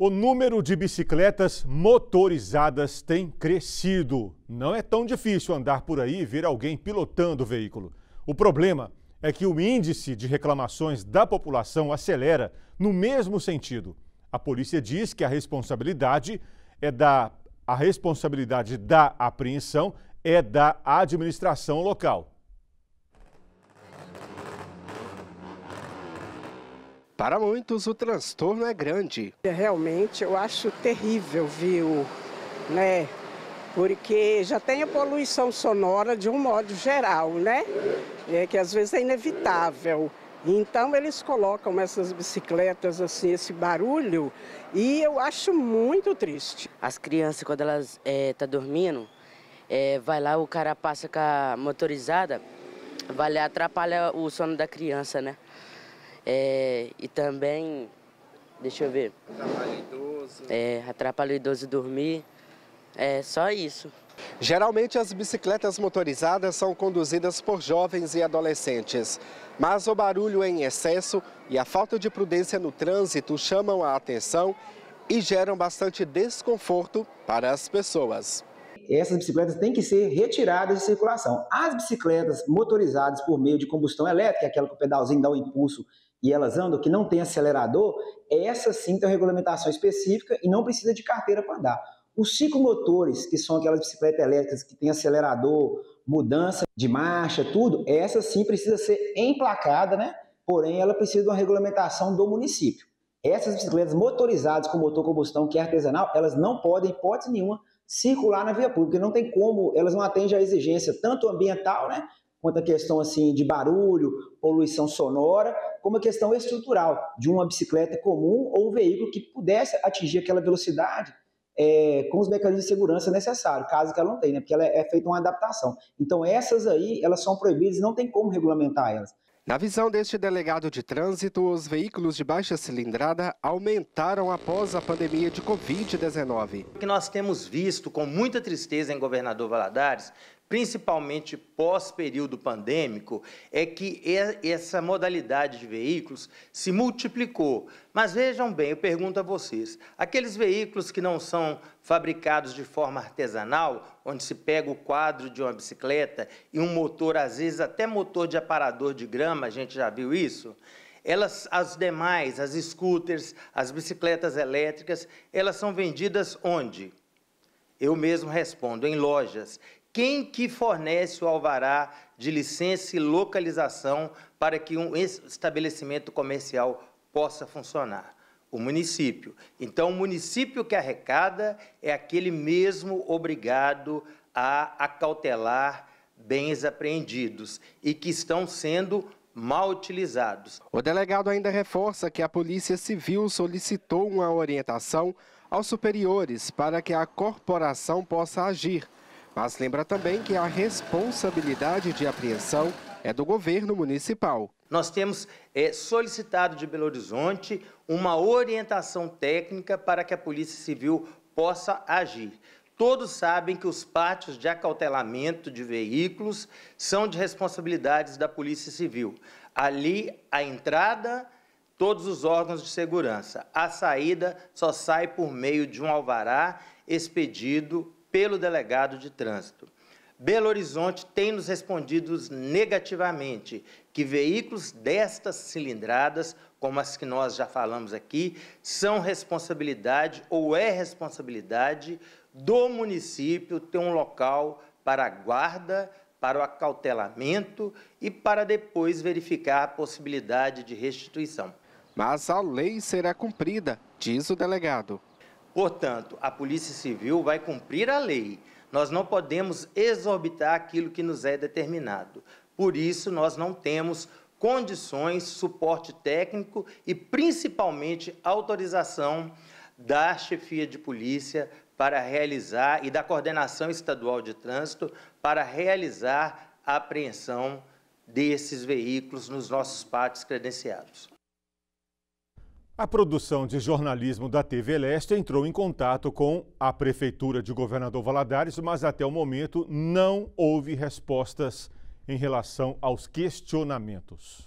O número de bicicletas motorizadas tem crescido. Não é tão difícil andar por aí e ver alguém pilotando o veículo. O problema é que o índice de reclamações da população acelera no mesmo sentido. A polícia diz que a responsabilidade é da a responsabilidade da apreensão é da administração local. Para muitos, o transtorno é grande. É, realmente, eu acho terrível, viu? Né? Porque já tem a poluição sonora de um modo geral, né? É que às vezes é inevitável. Então eles colocam essas bicicletas assim, esse barulho, e eu acho muito triste. As crianças, quando elas estão é, tá dormindo, é, vai lá, o cara passa com a motorizada, vai lá atrapalha o sono da criança, né? É, e também, deixa eu ver. Atrapalha o idoso. É, atrapalha o idoso dormir. É só isso. Geralmente as bicicletas motorizadas são conduzidas por jovens e adolescentes, mas o barulho em excesso e a falta de prudência no trânsito chamam a atenção e geram bastante desconforto para as pessoas. Essas bicicletas têm que ser retiradas de circulação. As bicicletas motorizadas por meio de combustão elétrica, aquela que o pedalzinho dá um impulso e elas andam, que não tem acelerador, essa sim tem uma regulamentação específica e não precisa de carteira para andar. Os ciclomotores, que são aquelas bicicletas elétricas que têm acelerador, mudança de marcha, tudo, essa sim precisa ser emplacada, né? Porém, ela precisa de uma regulamentação do município. Essas bicicletas motorizadas com motor combustão, que é artesanal, elas não podem, hipótese nenhuma, circular na via pública. Não tem como, elas não atendem à exigência tanto ambiental, né? Quanto à questão assim de barulho, poluição sonora como a questão estrutural de uma bicicleta comum ou um veículo que pudesse atingir aquela velocidade é, com os mecanismos de segurança necessários, caso que ela não tenha, né? porque ela é, é feita uma adaptação. Então, essas aí, elas são proibidas, e não tem como regulamentar elas. Na visão deste delegado de trânsito, os veículos de baixa cilindrada aumentaram após a pandemia de Covid-19. O que nós temos visto com muita tristeza em Governador Valadares principalmente pós período pandêmico, é que essa modalidade de veículos se multiplicou. Mas vejam bem, eu pergunto a vocês: aqueles veículos que não são fabricados de forma artesanal, onde se pega o quadro de uma bicicleta e um motor, às vezes até motor de aparador de grama, a gente já viu isso? Elas, as demais, as scooters, as bicicletas elétricas, elas são vendidas onde? Eu mesmo respondo, em lojas quem que fornece o alvará de licença e localização para que um estabelecimento comercial possa funcionar? O município. Então, o município que arrecada é aquele mesmo obrigado a acautelar bens apreendidos e que estão sendo mal utilizados. O delegado ainda reforça que a Polícia Civil solicitou uma orientação aos superiores para que a corporação possa agir mas lembra também que a responsabilidade de apreensão é do governo municipal. Nós temos é, solicitado de Belo Horizonte uma orientação técnica para que a Polícia Civil possa agir. Todos sabem que os pátios de acautelamento de veículos são de responsabilidades da Polícia Civil. Ali, a entrada, todos os órgãos de segurança. A saída só sai por meio de um alvará expedido pelo delegado de trânsito. Belo Horizonte tem nos respondido negativamente que veículos destas cilindradas, como as que nós já falamos aqui, são responsabilidade ou é responsabilidade do município ter um local para a guarda, para o acautelamento e para depois verificar a possibilidade de restituição. Mas a lei será cumprida, diz o delegado. Portanto, a Polícia Civil vai cumprir a lei. Nós não podemos exorbitar aquilo que nos é determinado. Por isso, nós não temos condições, suporte técnico e, principalmente, autorização da chefia de polícia para realizar e da coordenação estadual de trânsito para realizar a apreensão desses veículos nos nossos pátios credenciados. A produção de jornalismo da TV Leste entrou em contato com a Prefeitura de Governador Valadares, mas até o momento não houve respostas em relação aos questionamentos.